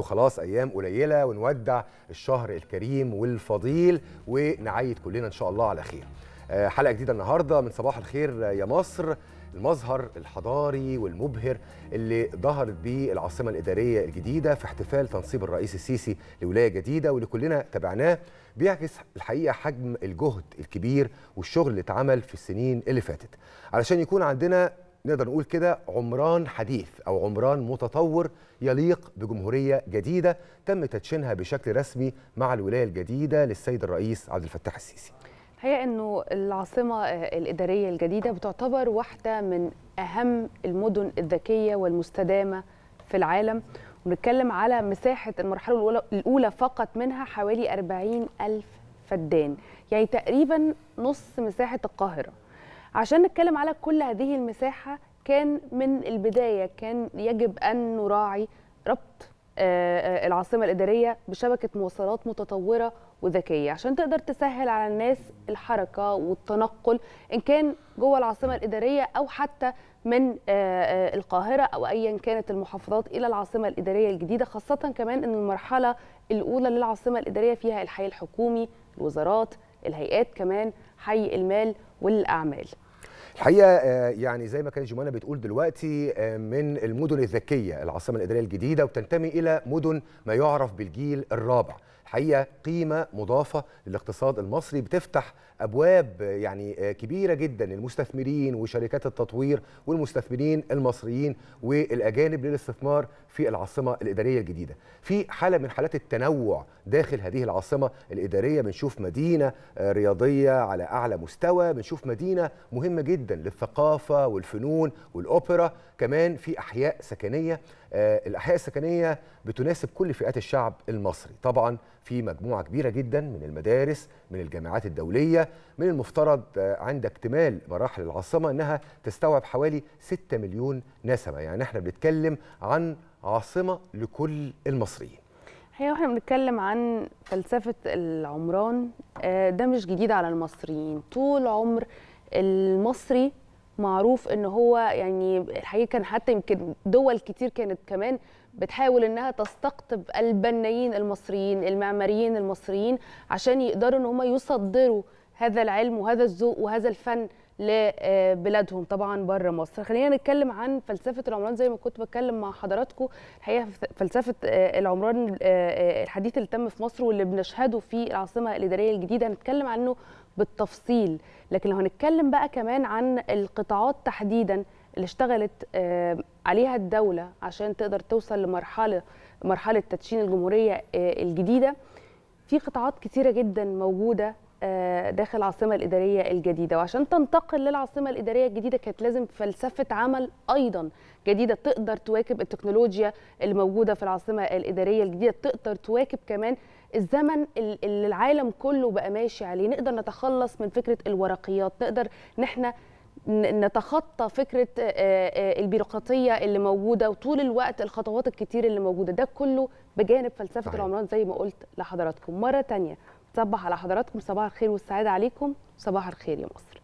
وخلاص ايام قليله ونودع الشهر الكريم والفضيل ونعيد كلنا ان شاء الله على خير آه، حلقه جديده النهارده من صباح الخير يا مصر المظهر الحضاري والمبهر اللي ظهرت بيه العاصمه الاداريه الجديده في احتفال تنصيب الرئيس السيسي لولايه جديده واللي كلنا تابعناه بيعكس الحقيقه حجم الجهد الكبير والشغل اللي اتعمل في السنين اللي فاتت علشان يكون عندنا نقدر نقول كده عمران حديث أو عمران متطور يليق بجمهورية جديدة تم تدشينها بشكل رسمي مع الولاية الجديدة للسيد الرئيس عبد الفتاح السيسي الحقيقه انه العاصمه الاداريه الجديده بتعتبر واحده من اهم المدن الذكيه والمستدامه في العالم ونتكلم على مساحه المرحله الاولى فقط منها حوالي 40 الف فدان يعني تقريبا نص مساحه القاهره عشان نتكلم على كل هذه المساحه كان من البدايه كان يجب ان نراعي ربط آه، آه، العاصمه الاداريه بشبكه مواصلات متطوره وذكيه عشان تقدر تسهل على الناس الحركه والتنقل ان كان جوه العاصمه الاداريه او حتى من آه، القاهره او ايا كانت المحافظات الى العاصمه الاداريه الجديده خاصه كمان ان المرحله الاولى للعاصمه الاداريه فيها الحي الحكومي الوزارات الهيئات كمان حي المال والاعمال الحقيقه آه، يعني زي ما كانت جمانه بتقول دلوقتي آه، من المدن الذكيه العاصمه الاداريه الجديده وتنتمي الى مدن ما يعرف بالجيل الرابع حقيقه قيمه مضافه للاقتصاد المصري بتفتح ابواب يعني كبيره جدا للمستثمرين وشركات التطوير والمستثمرين المصريين والاجانب للاستثمار في العاصمه الاداريه الجديده في حاله من حالات التنوع داخل هذه العاصمه الاداريه بنشوف مدينه رياضيه على اعلى مستوى بنشوف مدينه مهمه جدا للثقافه والفنون والاوبرا كمان في احياء سكنيه آه، الاحياء السكنيه بتناسب كل فئات الشعب المصري طبعا في مجموعه كبيره جدا من المدارس من الجامعات الدوليه من المفترض عند اكتمال مراحل العاصمه انها تستوعب حوالي 6 مليون نسمه يعني احنا بنتكلم عن عاصمه لكل المصريين هي واحنا بنتكلم عن فلسفه العمران آه، ده مش جديد على المصريين طول عمر المصري معروف ان هو يعني الحقيقه كان حتى يمكن دول كتير كانت كمان بتحاول انها تستقطب البنايين المصريين المعماريين المصريين عشان يقدروا ان هم يصدروا هذا العلم وهذا الذوق وهذا الفن لبلادهم طبعا بره مصر خلينا نتكلم عن فلسفه العمران زي ما كنت بتكلم مع حضراتكم الحقيقه فلسفه آه، العمران آه، آه، الحديث اللي تم في مصر واللي بنشهده في العاصمه الاداريه الجديده هنتكلم عنه بالتفصيل لكن لو هنتكلم بقى كمان عن القطاعات تحديدا اللي اشتغلت عليها الدولة عشان تقدر توصل لمرحلة مرحلة تدشين الجمهورية الجديدة في قطاعات كثيره جدا موجودة آه، داخل العاصمه الاداريه الجديده وعشان تنتقل للعاصمه الاداريه الجديده كانت لازم فلسفه عمل ايضا جديده تقدر تواكب التكنولوجيا الموجوده في العاصمه الاداريه الجديده تقدر تواكب كمان الزمن اللي العالم كله بقى ماشي عليه نقدر نتخلص من فكره الورقيات نقدر نحن نتخطى فكره آه، آه، البيروقراطيه اللي موجوده وطول الوقت الخطوات الكتير اللي موجوده ده كله بجانب فلسفه العمران زي ما قلت لحضراتكم مره تانية صبح على حضراتكم صباح الخير والسعاده عليكم صباح الخير يا مصر